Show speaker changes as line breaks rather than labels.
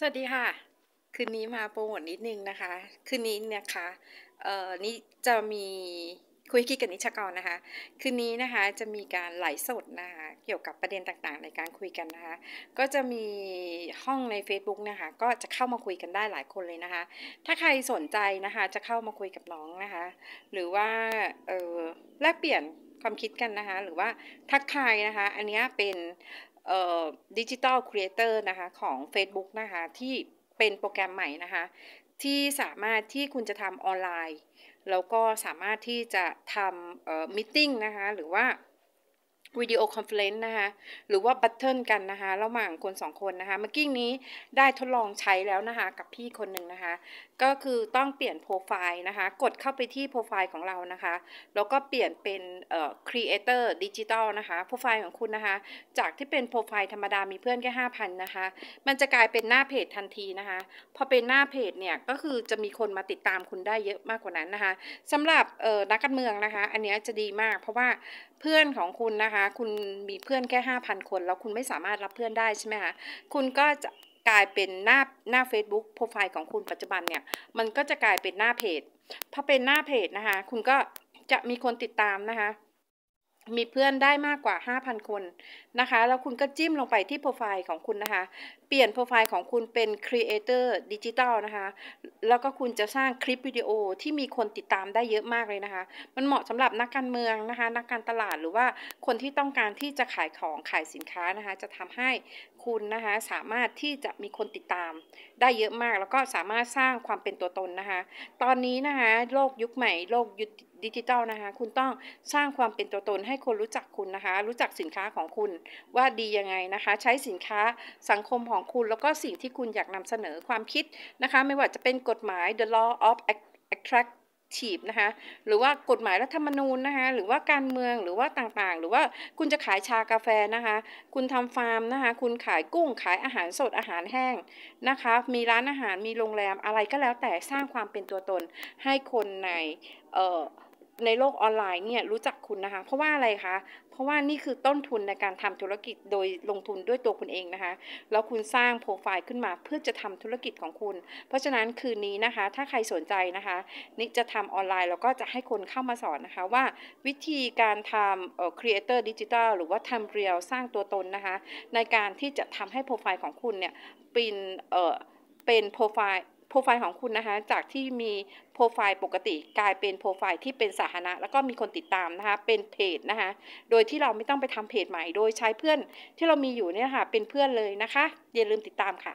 สวัสดีค่ะคืนนี้มาโปรโมทนิดนึงนะคะคืนนี้นะคะเอ่อนี่จะมีคุยคิดกับนิชกรนะคะคืนนี้นะคะจะมีการไหลสดนะคะเกี่ยวกับประเด็นต่างๆ ในการคุยกันนะคะก็จะมีห้องใน Facebook นะคะก็จะเข้ามาคุยกันได้หลายคนเลยนะคะ ถ้าใครสนใจนะคะจะเข้ามาคุยกับน้องนะคะหรือว่าเออแลกเปลี่ยนความคิดกันนะคะหรือว่าทักทายนะคะอันนี้เป็นดิจิทัลครีเอเตอร์นะคะของ Facebook นะคะที่เป็นโปรแกรมใหม่นะคะที่สามารถที่คุณจะทำออนไลน์แล้วก็สามารถที่จะทำมิ팅นะคะหรือว่าวิดีโอคอนเฟลเลนต์นะคะหรือว่าบัตเทิลกันนะคะระหว่างคน2คนนะคะเมื่อกี้นี้ได้ทดลองใช้แล้วนะคะกับพี่คนหนึ่งนะคะก็คือต้องเปลี่ยนโปรไฟล์นะคะ กดเข้าไปที่โปรไฟล์ของเรานะคะ แล้วก็เปลี่ยนเป็นเอ่อครีเอเตอร์ดิจิตอลนะคะโปรไฟล์ของคุณนะคะ จากที่เป็นโปรไฟล์ธรรมดามีเพื่อนแค่ 5,000นะคะมันจะกลายเป็นหน้าเพจทันทีนะคะพอเป็นหน้าเพจเนี่ยก็คือจะมีคนมาติดตามคุณได้เยอะมากกว่านั้นนะคะ สำหรับเอ่อนักการเมืองนะคะ อันนี้จะดีมากเพราะว่าเพื่อนของคุณนะคะ คุณมีเพื่อนแค่ 5,000 คนแล้วคุณไม่สามารถรับเพื่อนได้ใช่ไหมคะคุณก็จะกลายเป็นหน้าหน้า Facebook โปรไฟล์ของคุณปัจจุบันเนี่ย มันก็จะกลายเป็นหน้าเพจพอเป็นหน้าเพจนะคะ คุณก็จะมีคนติดตามนะคะ มีเพื่อนได้มากกว่า 5,000 คนนะคะ แล้วคุณก็จิ้มลงไปที่โปรไฟล์ของคุณนะคะเปลี่ยนโปรไฟล์ของคุณเป็นครีเอเตอร์ดิจิทัลนะคะแล้วก็คุณจะสร้างคลิปวิดีโอที่มีคนติดตามได้เยอะมากเลยนะคะมันเหมาะสำหรับนักการเมืองนะคะนักการตลาดหรือว่าคนที่ต้องการที่จะขายของขายสินค้านะคะจะทำให้คุณนะคะสามารถที่จะมีคนติดตาม ได้เยอะมาก แล้วก็สามารถสร้างความเป็นตัวตนนะคะตอนนี้นะคะโลกยุคใหม่โลกยุคดิจิทัลนะคะคุณต้องสร้างความเป็นตัวตน ให้คนรู้จักคุณนะคะรู้จักสินค้าของคุณว่าดียังไงนะคะใช้สินค้าสังคมของของคุณแล้วก็สิ่งที่คุณอยากนำเสนอความคิดนะคะไม่ว่าจะเป็นกฎหมาย the law of attract ฉีบนะคะหรือว่ากฎหมายรัฐธรรมนูญนะคะหรือว่าการเมืองหรือว่าต่างๆ หรือว่าคุณจะขายชากาแฟนะคะคุณทำฟาร์มนะคะคุณขายกุ้งขายอาหารสดอาหารแห้งนะคะ มีร้านอาหารมีโรงแรมอะไรก็แล้วแต่สร้างความเป็นตัวตนให้คนในเอ่อในโลกออนไลน์เนี่ยรู้จักคุณนะคะเพราะว่าอะไรคะเพราะว่านี่คือต้นทุนในการทำธุรกิจโดยลงทุนด้วยตัวคุณเองนะคะแล้วคุณสร้างโปรไฟล์ขึ้นมาเพื่อจะทำธุรกิจของคุณ เพราะฉะนั้นคืนนี้นะคะ ถ้าใครสนใจนะคะนี่จะทำออนไลน์ แล้วก็จะให้คนเข้ามาสอนนะคะว่าวิธีการทำเอ่อครีเอเตอร์ดิจิทัลหรือว่าทำเรียลสร้างตัวตนนะคะในการที่จะทำให้โปรไฟล์ของคุณเนี่ยเป็นเอ่อเป็นโปรไฟล์โปรไฟล์ของคุณนะคะจากที่มีโปรไฟล์ปกติกลายเป็นโปรไฟล์ที่เป็นสาธารณะแล้วก็มีคนติดตามนะคะเป็นเพจนะคะโดยที่เราไม่ต้องไปทำเพจใหม่ โดยใช้เพื่อนที่เรามีอยู่เนี่ยค่ะเป็นเพื่อนเลยนะคะอย่าลืมติดตามค่ะ